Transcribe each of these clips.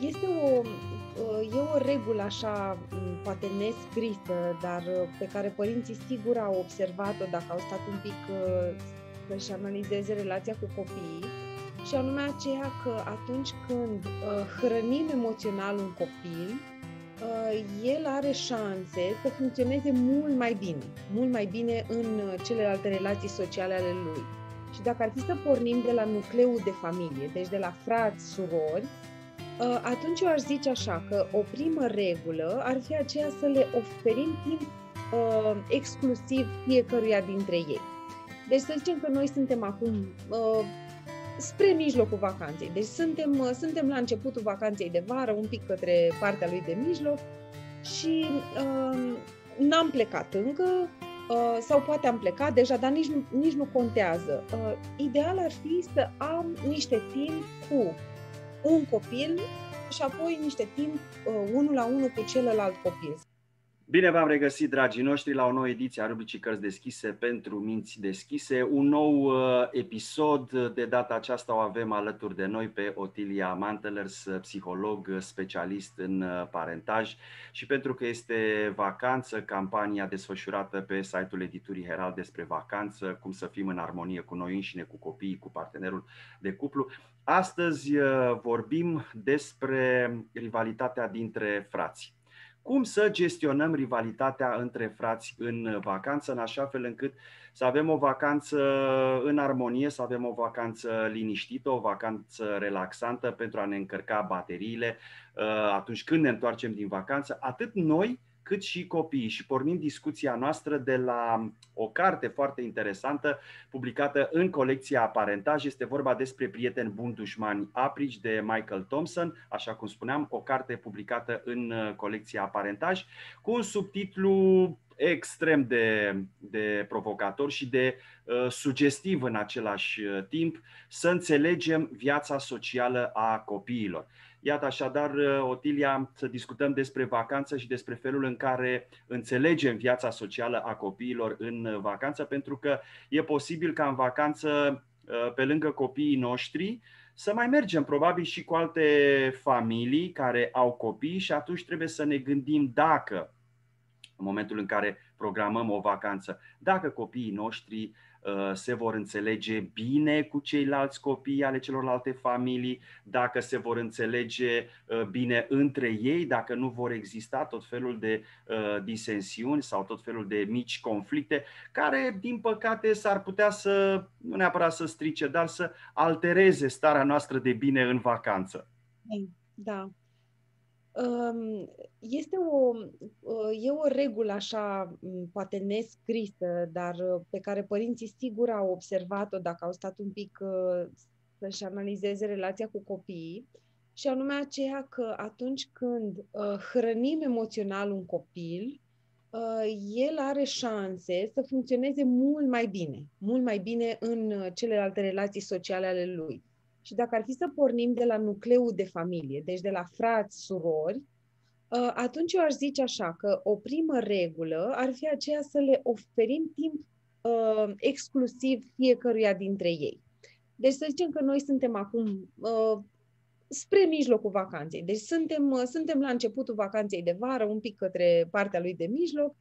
Este o, e o regulă așa, poate nescrisă, dar uh, pe care părinții sigur au observat-o dacă au stat un pic uh, să-și analizeze relația cu copiii, și anume aceea că atunci când uh, hrănim emoțional un copil, el are șanse să funcționeze mult mai bine, mult mai bine în celelalte relații sociale ale lui. Și dacă ar fi să pornim de la nucleul de familie, deci de la frați, surori, uh, atunci eu aș zice așa că o primă regulă ar fi aceea să le oferim timp uh, exclusiv fiecăruia dintre ei. Deci să zicem că noi suntem acum uh, spre mijlocul vacanței. Deci suntem, suntem la începutul vacanței de vară, un pic către partea lui de mijloc și uh, n-am plecat încă, Uh, sau poate am plecat deja, dar nici, nici nu contează. Uh, ideal ar fi să am niște timp cu un copil și apoi niște timp uh, unul la unul cu celălalt copil. Bine v-am regăsit, dragii noștri, la o nouă ediție a rubricii Cărți Deschise pentru Minți Deschise. Un nou uh, episod, de data aceasta o avem alături de noi pe Otilia Mantelers, psiholog uh, specialist în uh, parentaj și pentru că este vacanță, campania desfășurată pe site-ul editurii Herald despre vacanță, cum să fim în armonie cu noi înșine, cu copiii, cu partenerul de cuplu, Astăzi vorbim despre rivalitatea dintre frați cum să gestionăm rivalitatea între frați în vacanță, în așa fel încât să avem o vacanță în armonie, să avem o vacanță liniștită, o vacanță relaxantă pentru a ne încărca bateriile uh, atunci când ne întoarcem din vacanță, atât noi cât și copiii și pornim discuția noastră de la o carte foarte interesantă publicată în colecția Aparentaj. Este vorba despre Prieteni buni dușmani aprici de Michael Thompson, așa cum spuneam, o carte publicată în uh, colecția Aparentaj cu un subtitlu extrem de, de provocator și de uh, sugestiv în același uh, timp să înțelegem viața socială a copiilor. Iată așadar, uh, Otilia, să discutăm despre vacanță și despre felul în care înțelegem viața socială a copiilor în uh, vacanță, pentru că e posibil ca în vacanță, uh, pe lângă copiii noștri, să mai mergem probabil și cu alte familii care au copii și atunci trebuie să ne gândim dacă în momentul în care programăm o vacanță. Dacă copiii noștri uh, se vor înțelege bine cu ceilalți copii ale celorlalte familii, dacă se vor înțelege uh, bine între ei, dacă nu vor exista tot felul de uh, disensiuni sau tot felul de mici conflicte, care, din păcate, s-ar putea să, nu neapărat să strice, dar să altereze starea noastră de bine în vacanță. Da, este o, e o regulă așa, poate nescrisă, dar uh, pe care părinții sigur au observat-o dacă au stat un pic uh, să-și analizeze relația cu copiii, și anume aceea că atunci când uh, hrănim emoțional un copil, el are șanse să funcționeze mult mai bine, mult mai bine în celelalte relații sociale ale lui. Și dacă ar fi să pornim de la nucleul de familie, deci de la frați, surori, uh, atunci eu aș zice așa că o primă regulă ar fi aceea să le oferim timp uh, exclusiv fiecăruia dintre ei. Deci să zicem că noi suntem acum uh, spre mijlocul vacanței. Deci suntem, uh, suntem la începutul vacanței de vară, un pic către partea lui de mijloc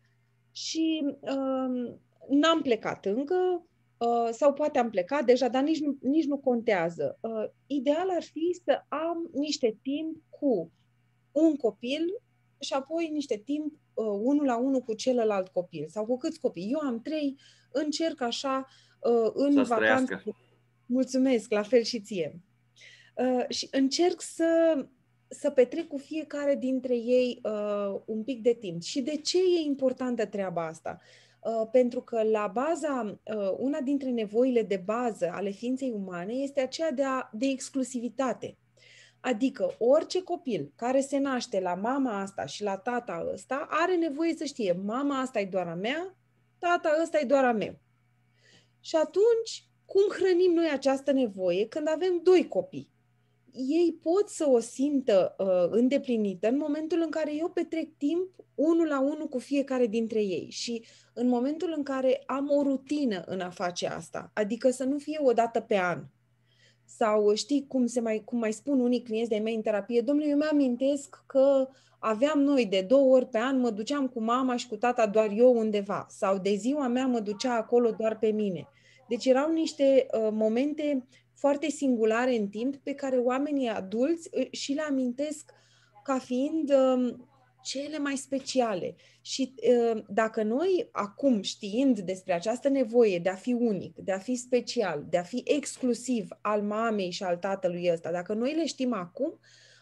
și uh, n-am plecat încă, Uh, sau poate am plecat deja, dar nici nu, nici nu contează. Uh, ideal ar fi să am niște timp cu un copil și apoi niște timp uh, unul la unul cu celălalt copil sau cu câți copii. Eu am trei, încerc așa uh, în vacanță. Mulțumesc, la fel și ție. Uh, și încerc să, să petrec cu fiecare dintre ei uh, un pic de timp. Și de ce e importantă treaba asta? Uh, Uh, pentru că la baza, uh, una dintre nevoile de bază ale ființei umane este aceea de, a, de exclusivitate. Adică orice copil care se naște la mama asta și la tata ăsta are nevoie să știe mama asta e doar a mea, tata ăsta e doar a meu. Și atunci, cum hrănim noi această nevoie când avem doi copii? ei pot să o simtă uh, îndeplinită în momentul în care eu petrec timp unul la unul cu fiecare dintre ei și în momentul în care am o rutină în a face asta, adică să nu fie o dată pe an. Sau uh, știi cum, se mai, cum mai spun unii clienți de-ai mei în terapie, domnule, eu mi-amintesc că aveam noi de două ori pe an, mă duceam cu mama și cu tata doar eu undeva sau de ziua mea mă ducea acolo doar pe mine. Deci erau niște uh, momente foarte singulare în timp, pe care oamenii adulți și le amintesc ca fiind um, cele mai speciale. Și uh, dacă noi acum, știind despre această nevoie de a fi unic, de a fi special, de a fi exclusiv al mamei și al tatălui ăsta, dacă noi le știm acum,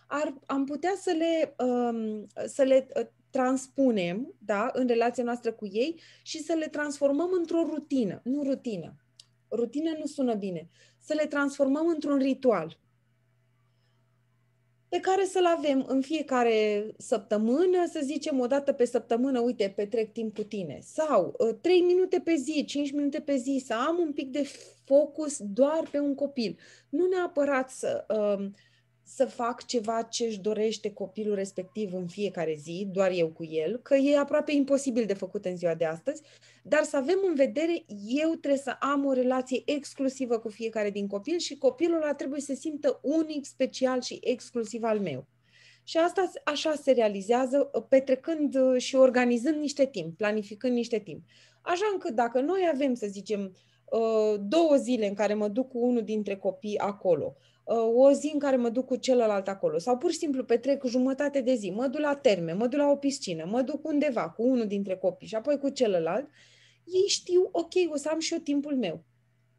ar, am putea să le, um, să le uh, transpunem da, în relația noastră cu ei și să le transformăm într-o rutină, nu rutină, rutină nu sună bine, să le transformăm într-un ritual pe care să-l avem în fiecare săptămână, să zicem o dată pe săptămână, uite, petrec timp cu tine. Sau 3 uh, minute pe zi, 5 minute pe zi, să am un pic de focus doar pe un copil. Nu neapărat să... Uh, să fac ceva ce își dorește copilul respectiv în fiecare zi, doar eu cu el, că e aproape imposibil de făcut în ziua de astăzi, dar să avem în vedere, eu trebuie să am o relație exclusivă cu fiecare din copil și copilul ăla trebuie să simtă unic, special și exclusiv al meu. Și asta așa se realizează, petrecând uh, și organizând niște timp, planificând niște timp. Așa încât dacă noi avem, să zicem, uh, două zile în care mă duc cu unul dintre copii acolo, Uh, o zi în care mă duc cu celălalt acolo sau pur și simplu petrec jumătate de zi, mă duc la terme, mă duc la o piscină, mă duc undeva cu unul dintre copii și apoi cu celălalt, ei știu, ok, o să am și eu timpul meu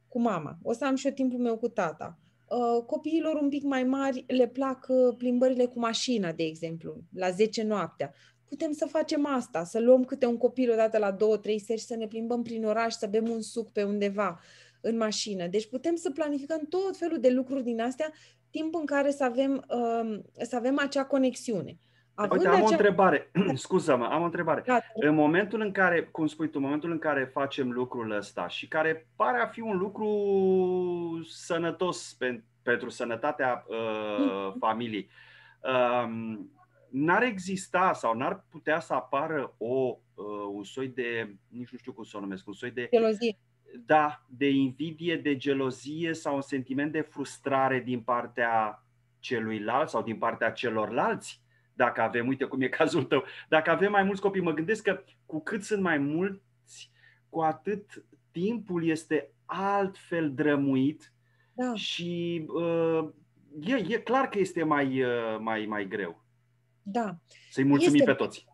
cu mama, o să am și eu timpul meu cu tata. Uh, copiilor un pic mai mari le plac uh, plimbările cu mașina, de exemplu, la 10 noaptea. Putem să facem asta, să luăm câte un copil odată la două, trei seri, să ne plimbăm prin oraș, să bem un suc pe undeva, uh, în mașină. Deci putem să planificăm tot felul de lucruri din astea, timp în care să avem, um, să avem acea conexiune. Având Uite, am acea... o întrebare. Scuză-mă, am o întrebare. Gata. Da. În momentul în care, cum spui tu, în momentul în care facem lucrul ăsta și care pare a fi un lucru sănătos pe, pentru sănătatea uh, mm-hmm. familiei, uh, n-ar exista sau n-ar putea să apară o, uh, un soi de, nici nu știu cum să o numesc, un soi de... Gelozie da, de invidie, de gelozie sau un sentiment de frustrare din partea celuilalt sau din partea celorlalți, dacă avem, uite cum e cazul tău, dacă avem mai mulți copii, mă gândesc că cu cât sunt mai mulți, cu atât timpul este altfel drămuit da. și uh, e, e clar că este mai, uh, mai, mai greu. Da. Să-i mulțumim este... pe toți.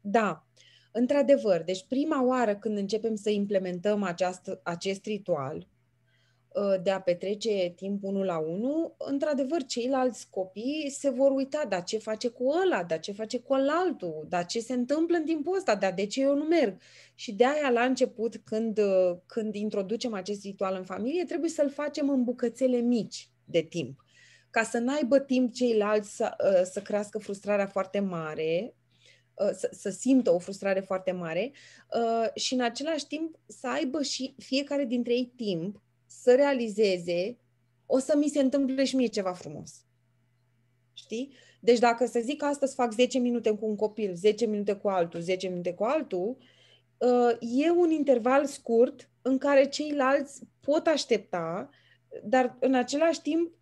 Da. Într-adevăr, deci prima oară când începem să implementăm această, acest ritual uh, de a petrece timp unul la unul, într-adevăr, ceilalți copii se vor uita, dar ce face cu ăla, dar ce face cu altul, dar ce se întâmplă în timpul ăsta, dar de ce eu nu merg. Și de aia, la început, când, uh, când introducem acest ritual în familie, trebuie să-l facem în bucățele mici de timp ca să n-aibă timp ceilalți să, uh, să crească frustrarea foarte mare Uh, să, să simtă o frustrare foarte mare uh, și în același timp să aibă și fiecare dintre ei timp să realizeze o să mi se întâmple și mie ceva frumos. Știi? Deci dacă să zic astăzi fac 10 minute cu un copil, 10 minute cu altul, 10 minute cu altul, uh, e un interval scurt în care ceilalți pot aștepta, dar în același timp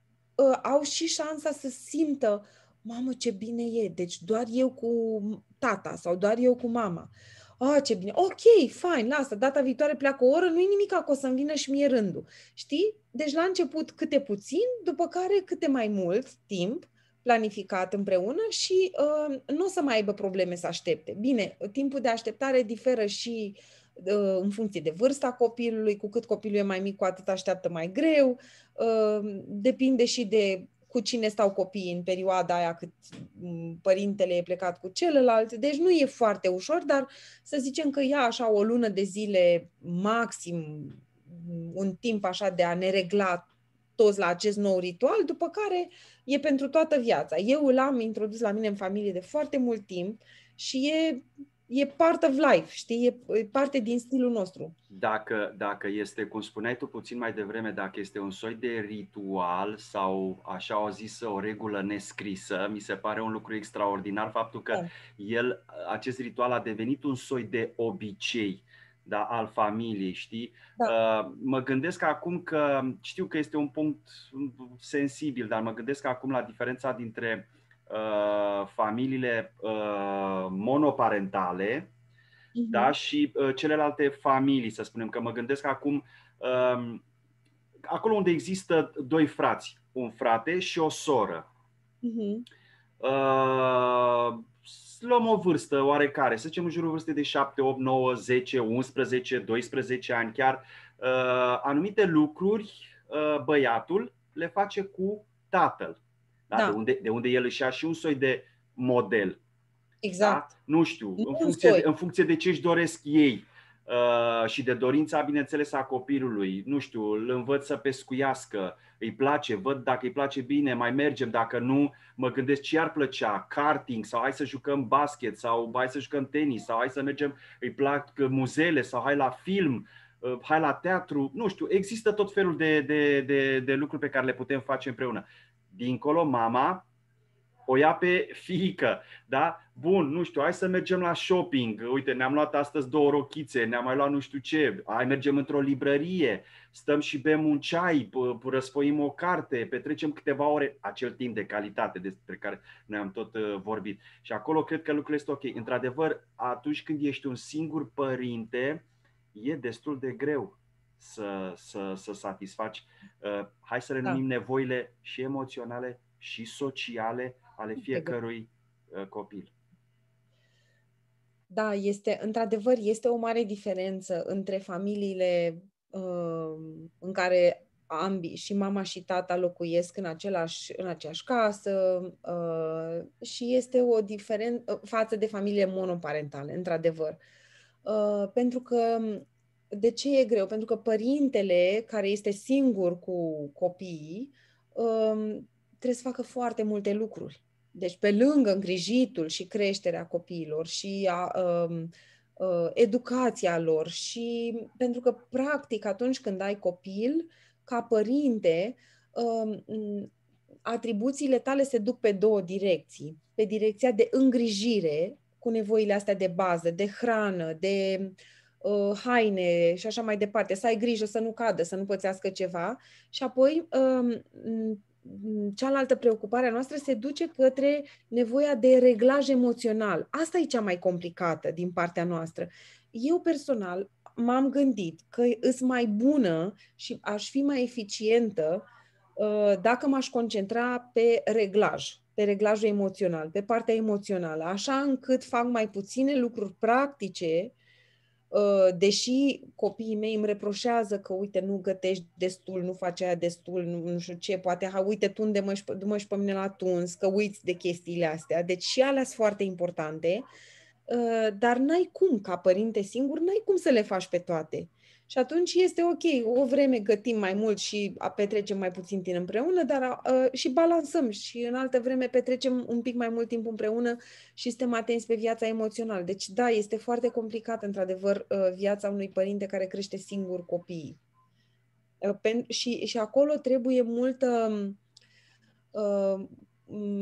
au și șansa să simtă mamă, ce bine e, deci doar eu cu tata sau doar eu cu mama. Oh, ce bine, ok, fine. lasă, data viitoare pleacă o oră, nu-i nimic că o să-mi vină și mie rândul. Știi? Deci la început câte puțin, după care câte mai mult timp planificat împreună și uh, nu o să mai aibă probleme să aștepte. Bine, timpul de așteptare diferă și uh, în funcție de vârsta copilului, cu cât copilul e mai mic, cu atât așteaptă mai greu, uh, depinde și de cu cine stau copiii în perioada aia cât părintele e plecat cu celălalt. Deci nu e foarte ușor, dar să zicem că ia așa o lună de zile maxim, un timp așa de a ne regla toți la acest nou ritual, după care e pentru toată viața. Eu l-am introdus la mine în familie de foarte mult timp și e e part of life, știi? E parte din stilul nostru. Dacă, dacă este, cum spuneai tu puțin mai devreme, dacă este un soi de ritual sau, așa o zisă, o regulă nescrisă, mi se pare un lucru extraordinar faptul că da. el, acest ritual a devenit un soi de obicei da, al familiei, știi? Da. Ă, mă gândesc acum că, știu că este un punct sensibil, dar mă gândesc acum la diferența dintre uh, Uh, familiile uh, monoparentale, mhm. da, și uh, celelalte familii, să spunem, că mă gândesc acum um, acolo unde există doi frați, un frate și o soră. Uh-huh. Uh, luăm o vârstă oarecare, să zicem în jurul vârstei de 7, 8, 9, 10, 11, 12 ani chiar, uh, anumite lucruri uh, băiatul le face cu tatăl da? Da. De, unde, de unde el își ia și un soi de model. Exact. Da? Nu știu, nu în funcție, de, în funcție de ce își doresc ei uh, și de dorința, bineînțeles, a copilului. Nu știu, îl învăț să pescuiască, îi place, văd dacă îi place bine, mai mergem, dacă nu, mă gândesc ce ar plăcea, karting sau hai să jucăm basket sau hai să jucăm tenis sau hai să mergem, îi plac muzele sau hai la film, uh, hai la teatru, nu știu, există tot felul de, de, de, de lucruri pe care le putem face împreună dincolo, mama o ia pe fiică, da? Bun, nu știu, hai să mergem la shopping. Uite, ne-am luat astăzi două rochițe, ne-am mai luat nu știu ce. Hai mergem într-o librărie, stăm și bem un ceai, răsfoim o carte, petrecem câteva ore, acel timp de calitate despre care noi am tot uh, vorbit. Și acolo cred că lucrurile sunt ok. Într-adevăr, atunci când ești un singur părinte, e destul de greu să, să, să satisfaci, uh, hai să renumim da. nevoile și emoționale și sociale ale fiecărui uh, copil. Da, este, într-adevăr, este o mare diferență între familiile uh, în care ambii, și mama și tata locuiesc în, același, în aceeași casă uh, și este o diferență uh, față de familie monoparentale, într-adevăr. Uh, pentru că de ce e greu? Pentru că părintele care este singur cu copiii um, trebuie să facă foarte multe lucruri. Deci, pe lângă îngrijitul și creșterea copiilor și a, a, um, a, uh, educația lor și pentru că, practic, atunci când ai copil, ca părinte, a, um, atribuțiile tale se duc pe două direcții. Pe direcția de îngrijire cu nevoile astea de bază, de hrană, de uh, uh, haine și așa mai departe, să ai grijă să nu cadă, să nu pățească ceva. Și apoi um, mm, cealaltă preocupare a noastră se duce către nevoia de reglaj emoțional. Asta e cea mai complicată din partea noastră. Eu personal m-am gândit că îs mai bună și aș fi mai eficientă uh, dacă m-aș concentra pe reglaj, pe reglajul emoțional, pe partea emoțională, așa încât fac mai puține lucruri practice Uh, deși copiii mei îmi reproșează că, uite, nu gătești destul, nu faci aia destul, nu, nu știu ce, poate, ha, uite, tu unde mă și pe mine la tuns, că uiți de chestiile astea. Deci și alea sunt foarte importante, uh, dar n-ai cum, ca părinte singur, n-ai cum să le faci pe toate. Și atunci este ok, o vreme gătim mai mult și a petrecem mai puțin timp împreună, dar uh, și balansăm și în altă vreme petrecem un pic mai mult timp împreună și suntem atenți pe viața emoțională. Deci da, este foarte complicat într-adevăr uh, viața unui părinte care crește singur copiii. Uh, pen- și, și acolo trebuie multă uh,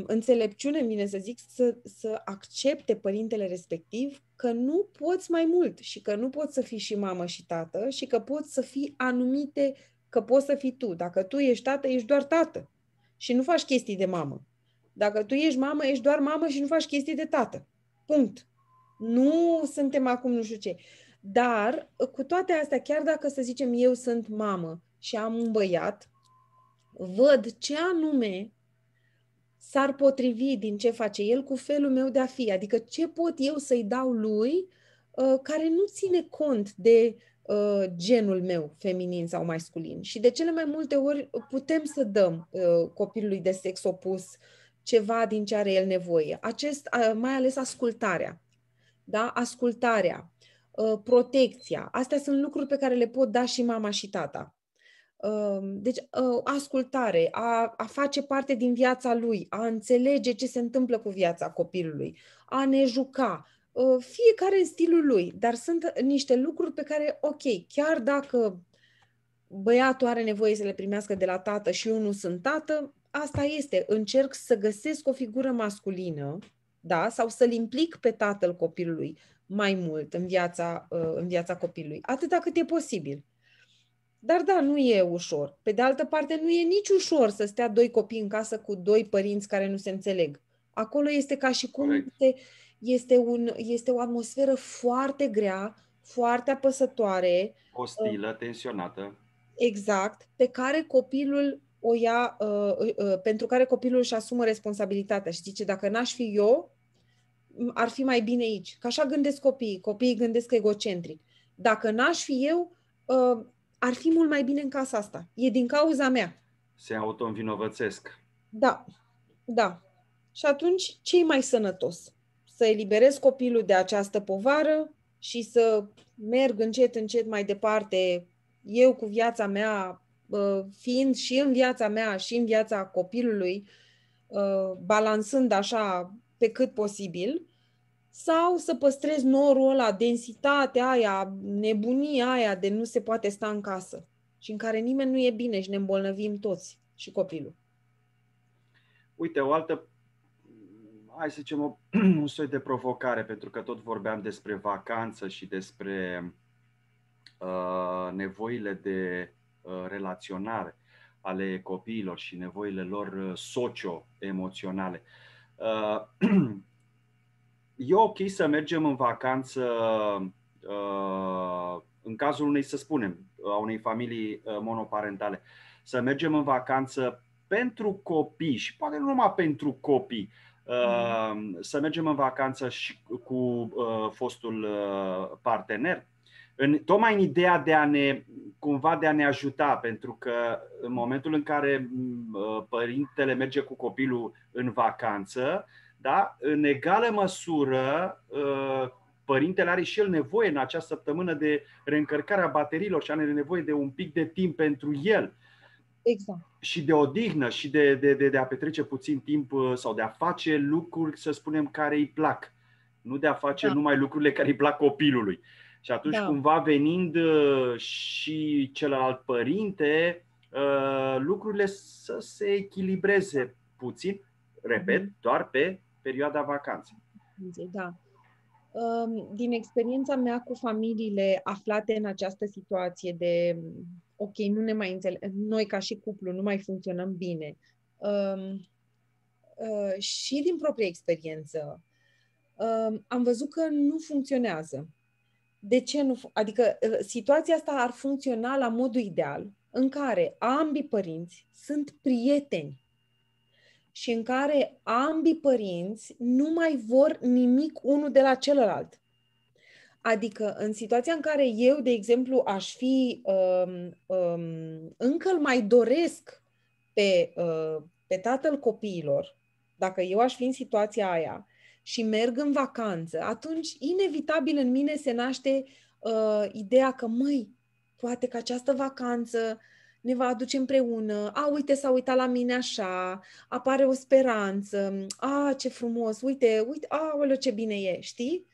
înțelepciune, vine să zic, să, să accepte părintele respectiv că nu poți mai mult și că nu poți să fii și mamă și tată și că poți să fii anumite, că poți să fii tu. Dacă tu ești tată, ești doar tată și nu faci chestii de mamă. Dacă tu ești mamă, ești doar mamă și nu faci chestii de tată. Punct. Nu suntem acum nu știu ce. Dar, cu toate astea, chiar dacă, să zicem, eu sunt mamă și am un băiat, văd ce anume s-ar potrivi din ce face el cu felul meu de a fi. Adică ce pot eu să-i dau lui uh, care nu ține cont de uh, genul meu feminin sau masculin. Și de cele mai multe ori putem să dăm uh, copilului de sex opus ceva din ce are el nevoie. Acest, mai ales ascultarea. Da? Ascultarea, protecția. Astea sunt lucruri pe care le pot da și mama și tata deci, ă, ascultare, a, a face parte din viața lui, a înțelege ce se întâmplă cu viața copilului, a ne juca, ă, fiecare în stilul lui, dar sunt niște lucruri pe care, ok, chiar dacă băiatul are nevoie să le primească de la tată și eu nu sunt tată, asta este, încerc să găsesc o figură masculină, da, sau să-l implic pe tatăl copilului mai mult în viața, ă, în viața copilului, atâta cât e posibil. Dar da, nu e ușor. Pe de altă parte, nu e nici ușor să stea doi copii în casă cu doi părinți care nu se înțeleg. Acolo este ca și cum este, este, un, este o atmosferă foarte grea, foarte apăsătoare. Ostilă, tensionată. Exact, pe care copilul o ia, uh, uh, uh pentru care copilul își asumă responsabilitatea și zice, dacă n-aș fi eu, ar fi mai bine aici. Că așa gândesc copiii, copiii gândesc egocentric. Dacă n-aș fi eu, uh, ar fi mult mai bine în casa asta. E din cauza mea. Se auto-învinovățesc. Da, da. Și atunci, ce e mai sănătos? Să eliberez copilul de această povară și să merg încet, încet mai departe, eu cu viața mea, fiind și în viața mea și în viața copilului, balansând așa pe cât posibil, sau să păstrezi norul ăla, densitatea aia, nebunia aia de nu se poate sta în casă și în care nimeni nu e bine și ne îmbolnăvim toți și copilul. Uite, o altă, hai să zicem, o, un soi de provocare, pentru că tot vorbeam despre vacanță și despre uh, nevoile de uh, relaționare ale copiilor și nevoile lor uh, socio-emoționale. Uh, e ok să mergem în vacanță uh, în cazul unei, să spunem, a unei familii uh, monoparentale, să mergem în vacanță pentru copii și poate nu numai pentru copii, mm. să mergem în vacanță și cu fostul partener, în, tocmai în ideea de a ne cumva de a ne ajuta, pentru că în momentul în care mm, părintele merge cu copilul în vacanță, uh, da? În egală măsură, uh, părintele are și el nevoie în această săptămână de reîncărcarea bateriilor și are nevoie de un pic de timp pentru el. Exact. Și de odihnă și de, de, de, de a petrece puțin timp uh, sau de a face lucruri, să spunem, care îi plac. Nu de a face da. numai lucrurile care îi plac copilului. Și atunci, da. cumva, venind uh, și celălalt părinte, lucrurile să se echilibreze puțin, repet, mhm. doar pe perioada vacanței. Da. Din experiența mea cu familiile aflate în această situație de ok, nu ne mai înțeleg, noi ca și cuplu nu mai funcționăm bine. Ă, și din proprie experiență, am văzut că nu funcționează. De ce nu? Adică ă, situația asta ar funcționa la modul ideal în care ambii părinți sunt prieteni și în care ambii părinți nu mai vor nimic unul de la celălalt. Adică, în situația în care eu, de exemplu, aș fi um, um, încă îl mai doresc pe, uh, pe tatăl copiilor, dacă eu aș fi în situația aia și merg în vacanță, atunci, inevitabil, în mine se naște uh, ideea că, măi, poate că această vacanță uh, ne va aduce împreună. A, uite, s-a uitat la mine așa, apare o speranță, a, ce frumos, uite, uite, a, olă, ce bine e, știi?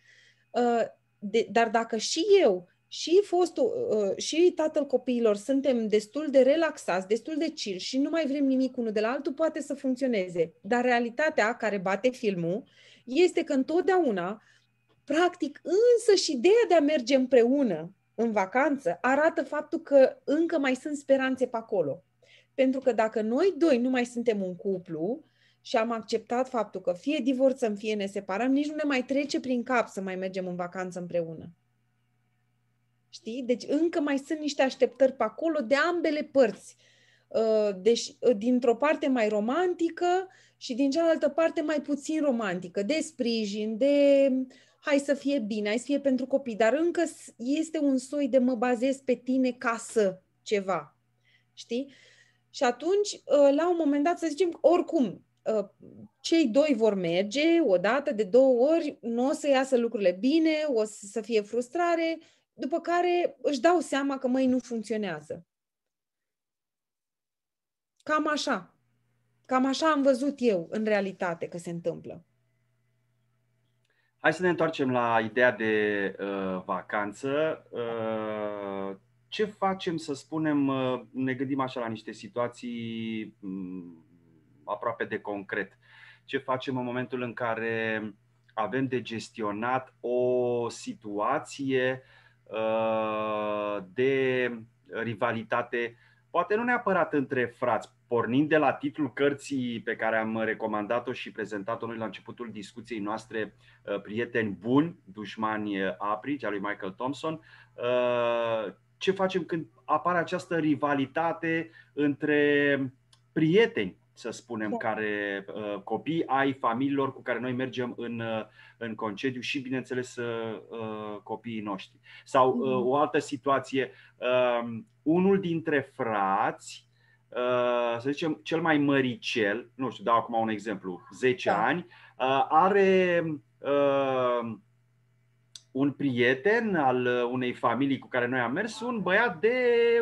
De, dar dacă și eu și fostul, și tatăl copiilor suntem destul de relaxați, destul de chill și nu mai vrem nimic unul de la altul, poate să funcționeze. Dar realitatea care bate filmul este că întotdeauna, practic, însă și ideea de a merge împreună în vacanță arată faptul că încă mai sunt speranțe pe acolo. Pentru că dacă noi doi nu mai suntem un cuplu și am acceptat faptul că fie divorțăm, fie ne separăm, nici nu ne mai trece prin cap să mai mergem în vacanță împreună. Știi? Deci încă mai sunt niște așteptări pe acolo de ambele părți. Uh, deci, uh, dintr-o parte mai romantică și din cealaltă parte mai puțin romantică, de sprijin, de hai să fie bine, hai să fie pentru copii, dar încă este un soi de mă bazez pe tine ca să ceva, știi? Și atunci, ă, la un moment dat, să zicem, oricum, ă, cei doi vor merge o dată, de două ori, nu o să iasă lucrurile bine, o să fie frustrare, după care își dau seama că, mai nu funcționează. Cam așa. Cam așa am văzut eu în realitate că se întâmplă. Hai să ne întoarcem la ideea de uh, vacanță. Uh, ce facem, să spunem, uh, ne gândim așa la niște situații um, aproape de concret. Ce facem în momentul în care avem de gestionat o situație uh, de rivalitate poate nu neapărat între frați, pornind de la titlul cărții pe care am recomandat-o și prezentat-o noi la începutul discuției noastre, uh, Prieteni buni, dușmani uh, apri, cea lui Michael Thompson, uh, ce facem când apare această rivalitate între prieteni să spunem, da. care uh, copii ai familiilor cu care noi mergem în, uh, în concediu și, bineînțeles, uh, copiii noștri. Sau mm-hmm. o altă situație, um, unul dintre frați, să zicem, cel mai măricel, nu știu, dau acum un exemplu, 10 da. ani, are un prieten al unei familii cu care noi am mers, un băiat de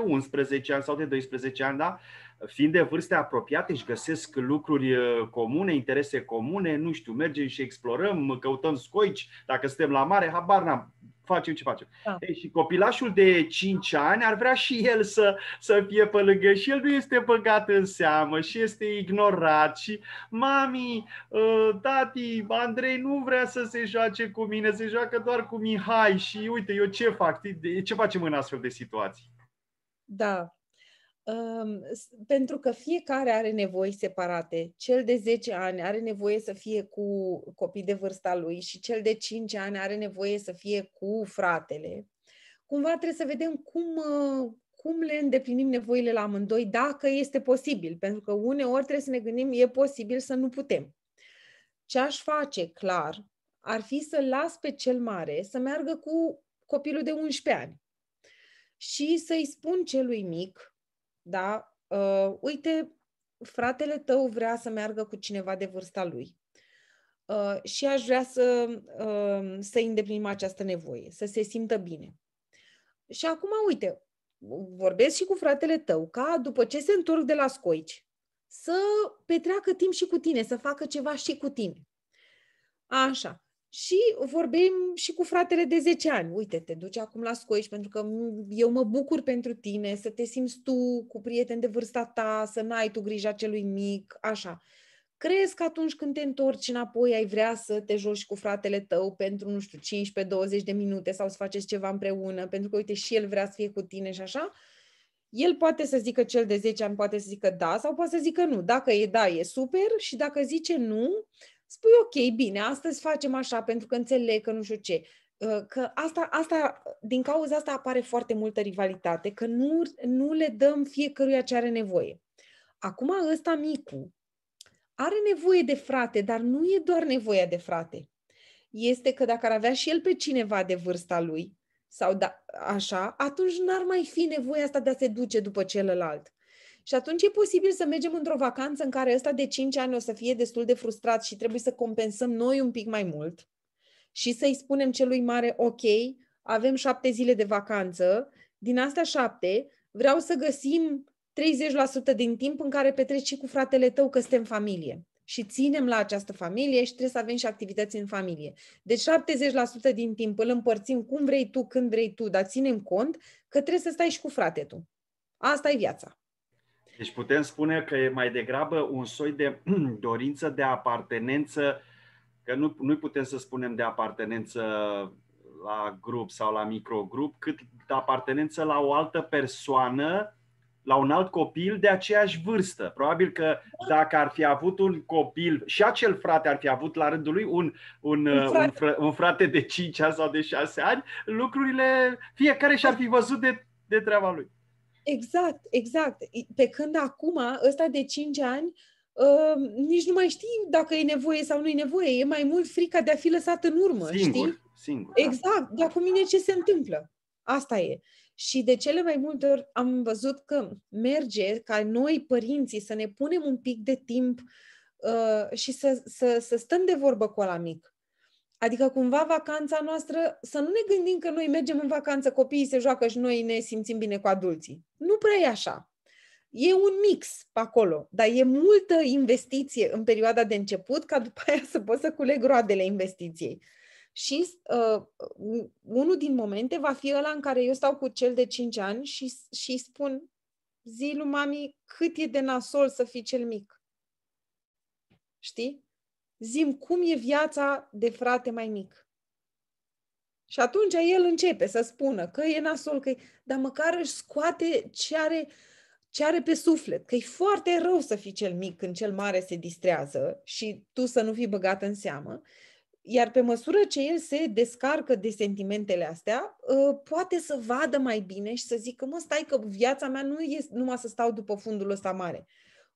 11 ani sau de 12 ani, da? Uh, fiind de vârste apropiate, își găsesc lucruri uh, comune, interese comune, nu știu, mergem și explorăm, căutăm scoici, dacă suntem la mare, habar n-am, facem ce facem. Da. Ei, și copilașul de 5 ani ar vrea și el să, să fie pe lângă și el nu este băgat în seamă și este ignorat și mami, uh, tati, Andrei nu vrea să se joace cu mine, se joacă doar cu Mihai și uite, eu ce fac? Ce facem în astfel de situații? Da, pentru că fiecare are nevoi separate. Cel de 10 ani are nevoie să fie cu copii de vârsta lui și cel de 5 ani are nevoie să fie cu fratele. Cumva trebuie să vedem cum, uh, cum le îndeplinim nevoile la amândoi, dacă este posibil, pentru că uneori trebuie să ne gândim, e posibil să nu putem. Ce aș face, clar, ar fi să las pe cel mare să meargă cu copilul de 11 ani și să-i spun celui mic, da? Uh, uite, fratele tău vrea să meargă cu cineva de vârsta lui. Uh, și aș vrea să, uh, să îndeplinim această nevoie, să se simtă bine. Și acum, uite, vorbesc și cu fratele tău, ca după ce se întorc de la scoici, să petreacă timp și cu tine, să facă ceva și cu tine. Așa și vorbim și cu fratele de 10 ani. Uite, te duci acum la scoici pentru că eu mă bucur pentru tine, să te simți tu cu prieteni de vârsta ta, să n-ai tu grija celui mic, așa. Crezi că atunci când te întorci înapoi ai vrea să te joci cu fratele tău pentru, nu știu, 15-20 de minute sau să faceți ceva împreună, pentru că, uite, și el vrea să fie cu tine și așa? El poate să zică cel de 10 ani, poate să zică da sau poate să zică nu. Dacă e da, e super și dacă zice nu, spui ok, bine, astăzi facem așa pentru că înțeleg că nu știu ce. Uh, că asta, asta, din cauza asta apare foarte multă rivalitate, că nu, nu le dăm fiecăruia ce are nevoie. Acum ăsta micu are nevoie de frate, dar nu e doar nevoia de frate. Este că dacă ar avea și el pe cineva de vârsta lui, sau da, așa, atunci n-ar mai fi nevoia asta de a se duce după celălalt. Și atunci e posibil să mergem într-o vacanță în care ăsta de 5 ani o să fie destul de frustrat și trebuie să compensăm noi un pic mai mult și să-i spunem celui mare, ok, avem șapte zile de vacanță, din astea șapte vreau să găsim 30% din timp în care petreci și cu fratele tău că suntem familie și ținem la această familie și trebuie să avem și activități în familie. Deci 70% din timp îl împărțim cum vrei tu, când vrei tu, dar ținem cont că trebuie să stai și cu frate tu. Asta e viața. Deci putem spune că e mai degrabă un soi de dorință de apartenență, că nu, nu putem să spunem de apartenență la grup sau la microgrup, cât de apartenență la o altă persoană, la un alt copil de aceeași vârstă. Probabil că dacă ar fi avut un copil, și acel frate ar fi avut la rândul lui un, un, un, frate. un, frate de 5 ani sau de 6 ani, lucrurile, fiecare și-ar fi văzut de, de treaba lui. Exact, exact. Pe când acum, ăsta de 5 ani, uh, nici nu mai știi dacă e nevoie sau nu e nevoie. E mai mult frica de a fi lăsat în urmă, singur, știi? Singur, da. Exact. Dar cu mine ce se întâmplă? Asta e. Și de cele mai multe ori am văzut că merge ca noi, părinții, să ne punem un pic de timp uh, și să, să, să stăm de vorbă cu ăla mic. Adică cumva vacanța noastră, să nu ne gândim că noi mergem în vacanță, copiii se joacă și noi ne simțim bine cu adulții. Nu prea e așa. E un mix pe acolo, dar e multă investiție în perioada de început ca după aia să poți să culeg roadele investiției. Și uh, unul din momente va fi ăla în care eu stau cu cel de 5 ani și, și spun zilu mami cât e de nasol să fii cel mic. Știi? zim cum e viața de frate mai mic. Și atunci el începe să spună că e nasol, că dar măcar își scoate ce are, ce are pe suflet, că e foarte rău să fii cel mic când cel mare se distrează și tu să nu fii băgat în seamă. Iar pe măsură ce el se descarcă de sentimentele astea, ă, poate să vadă mai bine și să zică, mă, stai că viața mea nu e numai să stau după fundul ăsta mare.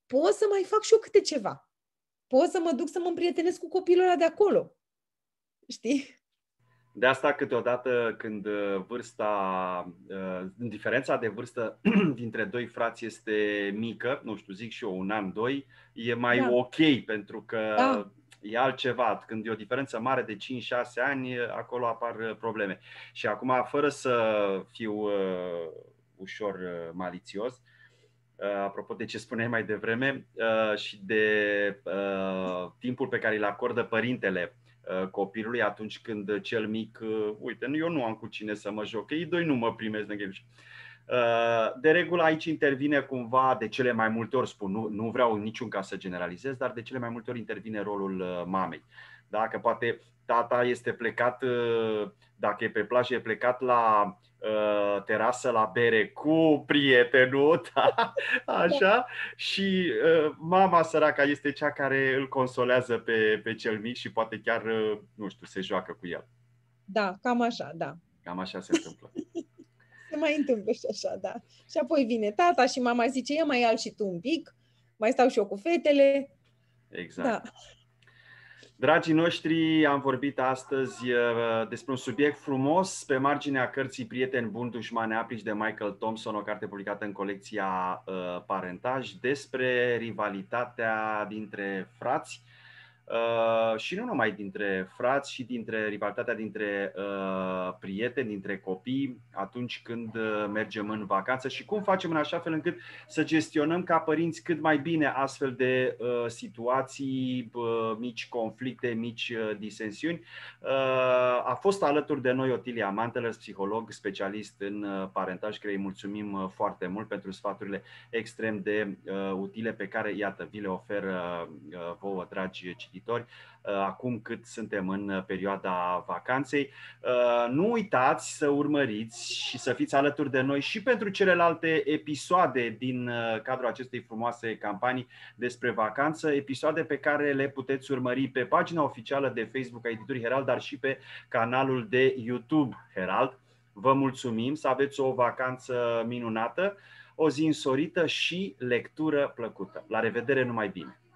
Pot să mai fac și eu câte ceva pot să mă duc să mă împrietenesc cu copilul ăla de acolo. Știi? De asta câteodată când uh, vârsta, uh, diferența de vârstă dintre doi frați este mică, nu știu, zic și eu, un an, doi, e mai da. ok pentru că da. e altceva. Când e o diferență mare de 5-6 ani, acolo apar uh, probleme. Și acum, fără să fiu ușor malițios, uh, Uh, apropo de ce spuneai mai devreme, uh, și de uh, timpul pe care îl acordă părintele copilului atunci când cel mic, uite, eu nu am cu cine să mă joc, ei doi nu mă primesc în De regulă aici intervine cumva, de cele mai multe ori spun, nu, nu vreau niciun caz să generalizez, dar de cele mai multe ori intervine rolul mamei. Dacă poate tata este plecat, ă, dacă e pe plajă, e plecat la ă, terasă la bere cu prietenul, da? așa, și ă, mama săraca este cea care îl consolează pe, pe cel mic și poate chiar, nu știu, se joacă cu el. Da, cam așa, da. Cam așa se întâmplă. se mai întâmplă și așa, da. Și apoi vine tata și mama zice, ia mai al și tu un pic, mai stau și eu cu fetele. Exact. Da. Dragii noștri, am vorbit astăzi uh, despre un subiect frumos pe marginea cărții Prieten bun, dușmane aplici de Michael Thompson, o carte publicată în colecția uh, Parentaj, despre rivalitatea dintre frați Uh, și nu numai dintre frați, și dintre rivalitatea dintre uh, prieteni, dintre copii, atunci când uh, mergem în vacanță și cum facem în așa fel încât să gestionăm ca părinți cât mai bine astfel de uh, situații, uh, mici conflicte, mici disensiuni. A fost alături de noi Otilia Mantelers, psiholog, specialist în parentaj, care îi mulțumim foarte mult pentru sfaturile extrem de utile pe care, iată, vi le oferă vouă, dragi cititori cititori uh, acum cât suntem în uh, perioada vacanței. Uh, nu uitați să urmăriți și să fiți alături de noi și pentru celelalte episoade din cadrul acestei frumoase campanii despre vacanță, episoade pe care le puteți urmări pe pagina oficială de Facebook a editurii Herald, dar și pe canalul de YouTube Herald. Vă mulțumim, să aveți o vacanță minunată, o zi însorită și lectură plăcută. La revedere, numai bine!